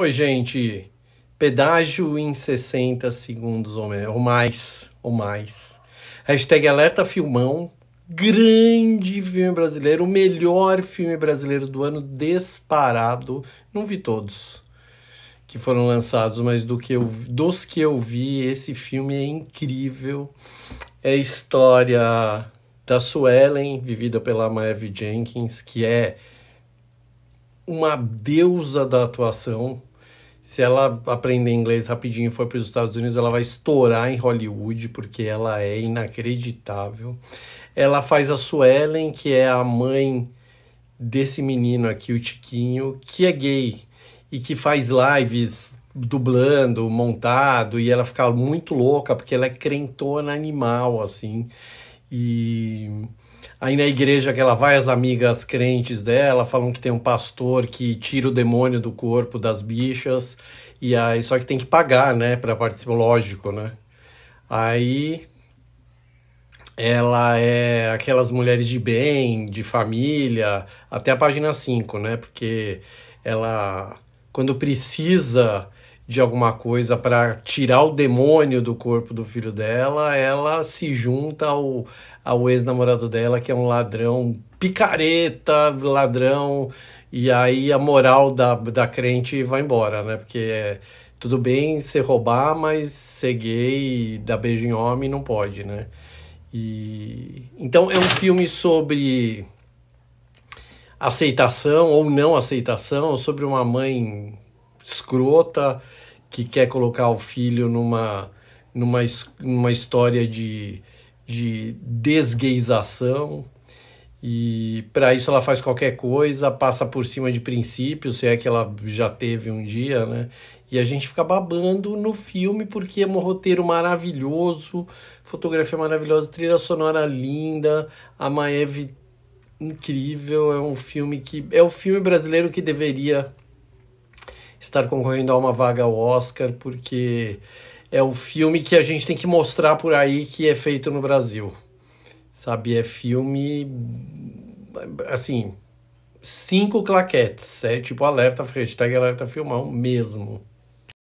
Oi, gente. Pedágio em 60 segundos ou, mais, ou mais. Hashtag alerta filmão. Grande filme brasileiro, o melhor filme brasileiro do ano, disparado. Não vi todos que foram lançados, mas do que eu, dos que eu vi, esse filme é incrível. É a história da Suelen, vivida pela Maeve Jenkins, que é uma deusa da atuação se ela aprender inglês rapidinho e for para os Estados Unidos, ela vai estourar em Hollywood, porque ela é inacreditável. Ela faz a Suelen, que é a mãe desse menino aqui, o Tiquinho, que é gay e que faz lives dublando, montado, e ela fica muito louca, porque ela é crentona animal, assim. E Aí na igreja que ela vai, as amigas crentes dela falam que tem um pastor que tira o demônio do corpo das bichas. E aí, só que tem que pagar, né, para participar, lógico, né? Aí ela é aquelas mulheres de bem, de família, até a página 5, né? Porque ela quando precisa de alguma coisa para tirar o demônio do corpo do filho dela, ela se junta ao, ao ex-namorado dela, que é um ladrão picareta, ladrão, e aí a moral da, da crente vai embora, né? Porque é, tudo bem ser roubar, mas ser gay, dar beijo em homem, não pode, né? E, então é um filme sobre aceitação ou não aceitação, sobre uma mãe escrota que quer colocar o filho numa, numa, numa história de, de desgueização. E para isso ela faz qualquer coisa, passa por cima de princípios, se é que ela já teve um dia, né? E a gente fica babando no filme porque é um roteiro maravilhoso, fotografia maravilhosa, trilha sonora linda, a Maeve incrível, é um filme que é o filme brasileiro que deveria estar concorrendo a uma vaga ao Oscar, porque é o filme que a gente tem que mostrar por aí que é feito no Brasil. Sabe, é filme assim, cinco claquetes, é tipo alerta, hashtag tá alerta filmão mesmo.